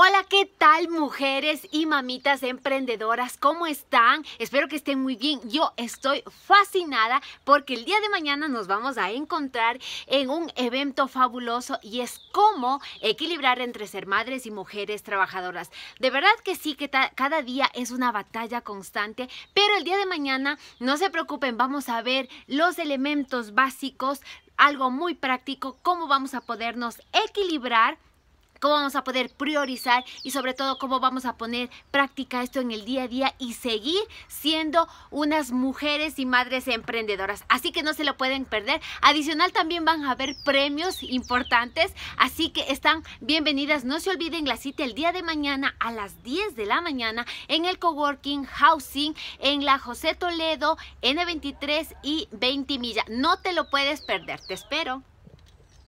Hola, ¿qué tal mujeres y mamitas emprendedoras? ¿Cómo están? Espero que estén muy bien. Yo estoy fascinada porque el día de mañana nos vamos a encontrar en un evento fabuloso y es cómo equilibrar entre ser madres y mujeres trabajadoras. De verdad que sí, que cada día es una batalla constante, pero el día de mañana no se preocupen, vamos a ver los elementos básicos, algo muy práctico, cómo vamos a podernos equilibrar cómo vamos a poder priorizar y sobre todo cómo vamos a poner práctica esto en el día a día y seguir siendo unas mujeres y madres emprendedoras. Así que no se lo pueden perder. Adicional también van a haber premios importantes, así que están bienvenidas. No se olviden la cita el día de mañana a las 10 de la mañana en el coworking Housing en la José Toledo N23 y 20 Milla. No te lo puedes perder. Te espero.